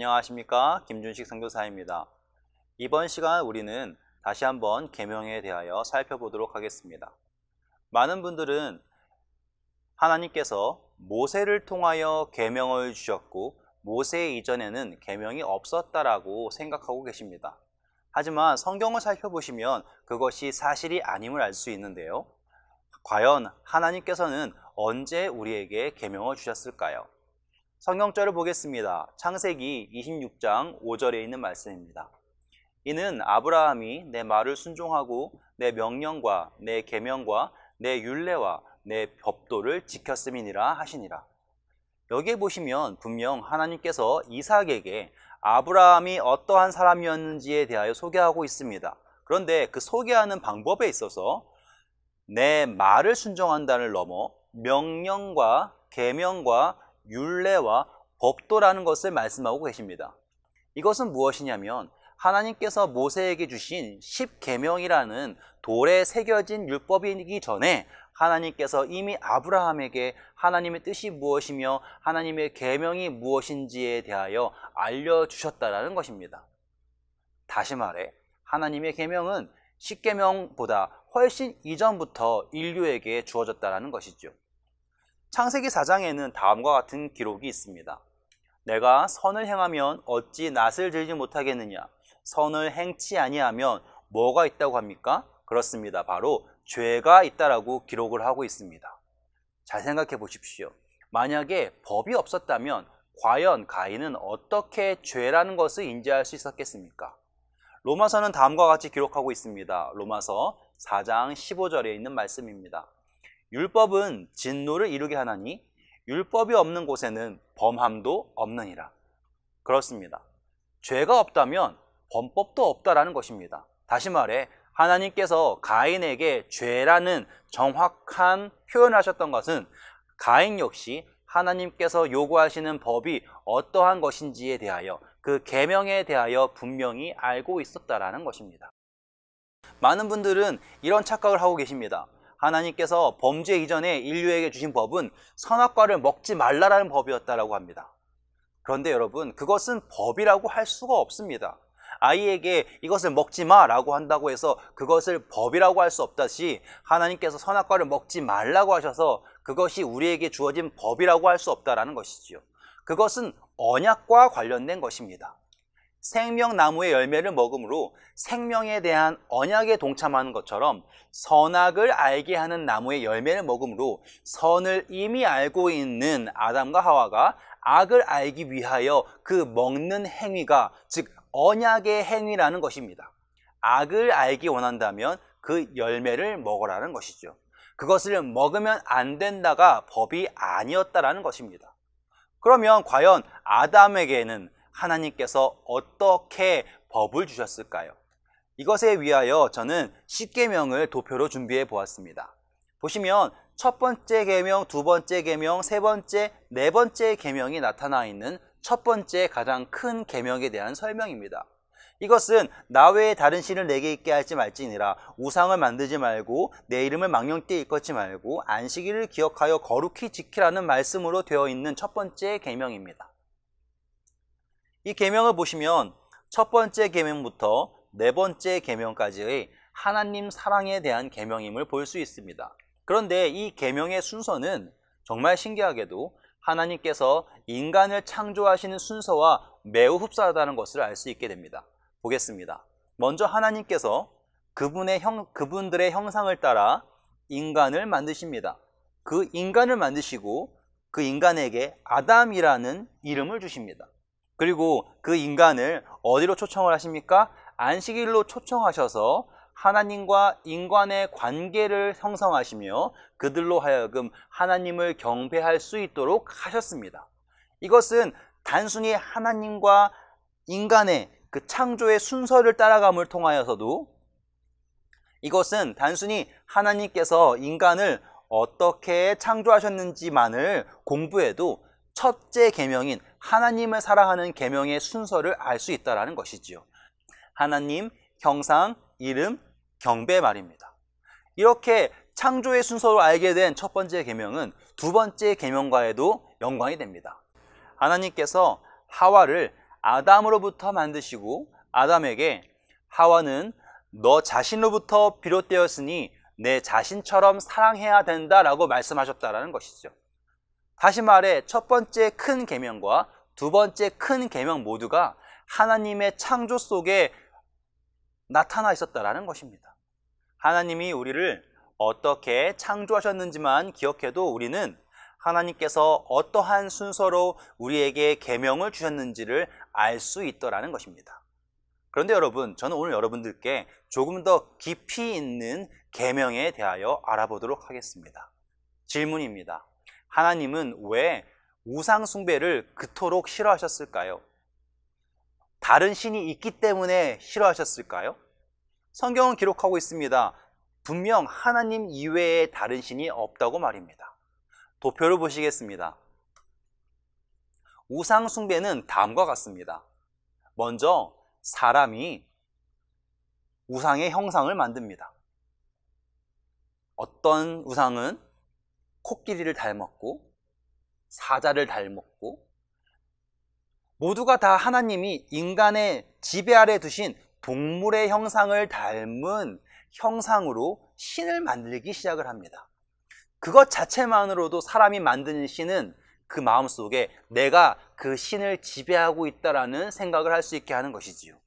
안녕하십니까 김준식 선교사입니다 이번 시간 우리는 다시 한번 계명에 대하여 살펴보도록 하겠습니다 많은 분들은 하나님께서 모세를 통하여 계명을 주셨고 모세 이전에는 계명이 없었다라고 생각하고 계십니다 하지만 성경을 살펴보시면 그것이 사실이 아님을 알 수 있는데요 과연 하나님께서는 언제 우리에게 계명을 주셨을까요? 성경절을 보겠습니다. 창세기 26장 5절에 있는 말씀입니다. 이는 아브라함이 내 말을 순종하고 내 명령과 내 계명과 내 율례와 내 법도를 지켰음이니라 하시니라. 여기에 보시면 분명 하나님께서 이삭에게 아브라함이 어떠한 사람이었는지에 대하여 소개하고 있습니다. 그런데 그 소개하는 방법에 있어서 내 말을 순종한다를 넘어 명령과 계명과 윤례와 법도라는 것을 말씀하고 계십니다. 이것은 무엇이냐면 하나님께서 모세에게 주신 십계명이라는 돌에 새겨진 율법이기 전에 하나님께서 이미 아브라함에게 하나님의 뜻이 무엇이며 하나님의 계명이 무엇인지에 대하여 알려 주셨다라는 것입니다. 다시 말해 하나님의 계명은 십계명보다 훨씬 이전부터 인류에게 주어졌다라는 것이죠. 창세기 4장에는 다음과 같은 기록이 있습니다. 내가 선을 행하면 어찌 낯을 들지 못하겠느냐? 선을 행치 아니하면 뭐가 있다고 합니까? 그렇습니다. 바로 죄가 있다라고 기록을 하고 있습니다. 잘 생각해 보십시오. 만약에 법이 없었다면 과연 가인은 어떻게 죄라는 것을 인지할 수 있었겠습니까? 로마서는 다음과 같이 기록하고 있습니다. 로마서 4장 15절에 있는 말씀입니다. 율법은 진노를 이루게 하나니 율법이 없는 곳에는 범함도 없느니라. 그렇습니다. 죄가 없다면 범법도 없다라는 것입니다. 다시 말해 하나님께서 가인에게 죄라는 정확한 표현하셨던 을 것은 가인 역시 하나님께서 요구하시는 법이 어떠한 것인지에 대하여 그 계명에 대하여 분명히 알고 있었다라는 것입니다. 많은 분들은 이런 착각을 하고 계십니다. 하나님께서 범죄 이전에 인류에게 주신 법은 선악과를 먹지 말라라는 법이었다라고 합니다. 그런데 여러분, 그것은 법이라고 할 수가 없습니다. 아이에게 이것을 먹지 마라고 한다고 해서 그것을 법이라고 할 수 없다시 하나님께서 선악과를 먹지 말라고 하셔서 그것이 우리에게 주어진 법이라고 할 수 없다라는 것이지요. 그것은 언약과 관련된 것입니다. 생명나무의 열매를 먹음으로 생명에 대한 언약에 동참하는 것처럼 선악을 알게 하는 나무의 열매를 먹음으로 선을 이미 알고 있는 아담과 하와가 악을 알기 위하여 그 먹는 행위가 즉 언약의 행위라는 것입니다. 악을 알기 원한다면 그 열매를 먹으라는 것이죠. 그것을 먹으면 안 된다가 법이 아니었다라는 것입니다. 그러면 과연 아담에게는 하나님께서 어떻게 법을 주셨을까요? 이것에 위하여 저는 10계명을 도표로 준비해 보았습니다. 보시면 첫 번째 계명, 두 번째 계명, 세 번째, 네 번째 계명이 나타나 있는 첫 번째 가장 큰 계명에 대한 설명입니다. 이것은 나 외에 다른 신을 내게 있게 하지 말지니라 우상을 만들지 말고 내 이름을 망령되이 일컫지 말고 안식일을 기억하여 거룩히 지키라는 말씀으로 되어 있는 첫 번째 계명입니다. 이 계명을 보시면 첫 번째 계명부터 네 번째 계명까지의 하나님 사랑에 대한 계명임을 볼 수 있습니다. 그런데 이 계명의 순서는 정말 신기하게도 하나님께서 인간을 창조하시는 순서와 매우 흡사하다는 것을 알 수 있게 됩니다. 보겠습니다. 먼저 하나님께서 그분의 형, 그분들의 형상을 따라 인간을 만드십니다. 그 인간을 만드시고 그 인간에게 아담이라는 이름을 주십니다. 그리고 그 인간을 어디로 초청을 하십니까? 안식일로 초청하셔서 하나님과 인간의 관계를 형성하시며 그들로 하여금 하나님을 경배할 수 있도록 하셨습니다. 이것은 단순히 하나님과 인간의 그 창조의 순서를 따라감을 통하여서도 이것은 단순히 하나님께서 인간을 어떻게 창조하셨는지만을 공부해도 첫째 계명인 하나님을 사랑하는 계명의 순서를 알 수 있다라는 것이지요. 하나님, 형상, 이름, 경배 말입니다. 이렇게 창조의 순서로 알게 된 첫 번째 계명은 두 번째 계명과에도 연관이 됩니다. 하나님께서 하와를 아담으로부터 만드시고 아담에게 하와는 너 자신으로부터 비롯되었으니 내 자신처럼 사랑해야 된다라고 말씀하셨다라는 것이죠. 다시 말해 첫 번째 큰 계명과 두 번째 큰 계명 모두가 하나님의 창조 속에 나타나 있었다라는 것입니다. 하나님이 우리를 어떻게 창조하셨는지만 기억해도 우리는 하나님께서 어떠한 순서로 우리에게 계명을 주셨는지를 알 수 있더라는 것입니다. 그런데 여러분, 저는 오늘 여러분들께 조금 더 깊이 있는 계명에 대하여 알아보도록 하겠습니다. 질문입니다. 하나님은 왜 우상 숭배를 그토록 싫어하셨을까요? 다른 신이 있기 때문에 싫어하셨을까요? 성경은 기록하고 있습니다. 분명 하나님 이외에 다른 신이 없다고 말입니다. 도표를 보시겠습니다. 우상 숭배는 다음과 같습니다. 먼저 사람이 우상의 형상을 만듭니다. 어떤 우상은 코끼리를 닮았고 사자를 닮았고 모두가 다 하나님이 인간의 지배 아래 두신 동물의 형상을 닮은 형상으로 신을 만들기 시작을 합니다. 그것 자체만으로도 사람이 만드는 신은 그 마음 속에 내가 그 신을 지배하고 있다라는 생각을 할 수 있게 하는 것이지요.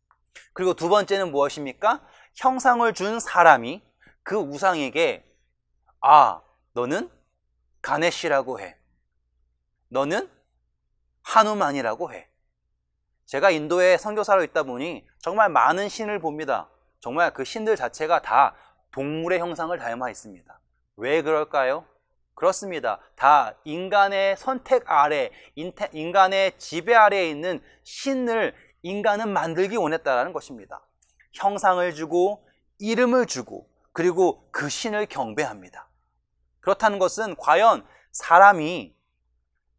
그리고 두 번째는 무엇입니까? 형상을 준 사람이 그 우상에게 아, 너는 가네시라고 해. 너는 한우만이라고 해. 제가 인도에 선교사로 있다 보니 정말 많은 신을 봅니다. 정말 그 신들 자체가 다 동물의 형상을 닮아 있습니다. 왜 그럴까요? 그렇습니다. 다 인간의 선택 아래, 인간의 지배 아래에 있는 신을 인간은 만들기 원했다라는 것입니다. 형상을 주고 이름을 주고 그리고 그 신을 경배합니다. 그렇다는 것은 과연 사람이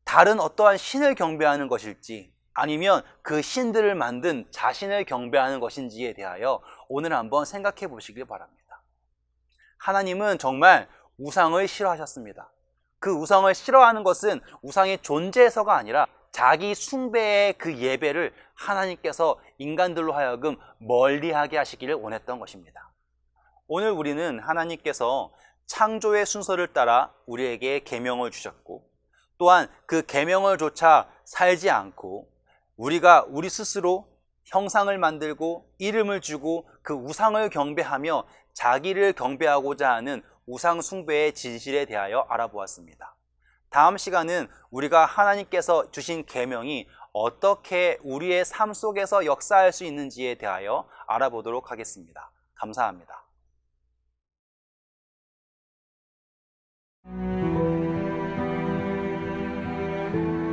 다른 어떠한 신을 경배하는 것일지 아니면 그 신들을 만든 자신을 경배하는 것인지에 대하여 오늘 한번 생각해 보시길 바랍니다. 하나님은 정말 우상을 싫어하셨습니다. 그 우상을 싫어하는 것은 우상의 존재에서가 아니라 자기 숭배의 그 예배를 하나님께서 인간들로 하여금 멀리하게 하시기를 원했던 것입니다. 오늘 우리는 하나님께서 창조의 순서를 따라 우리에게 계명을 주셨고 또한 그 계명을 조차 살지 않고 우리가 우리 스스로 형상을 만들고 이름을 주고 그 우상을 경배하며 자기를 경배하고자 하는 우상 숭배의 진실에 대하여 알아보았습니다. 다음 시간은 우리가 하나님께서 주신 계명이 어떻게 우리의 삶 속에서 역사할 수 있는지에 대하여 알아보도록 하겠습니다. 감사합니다. Thank you.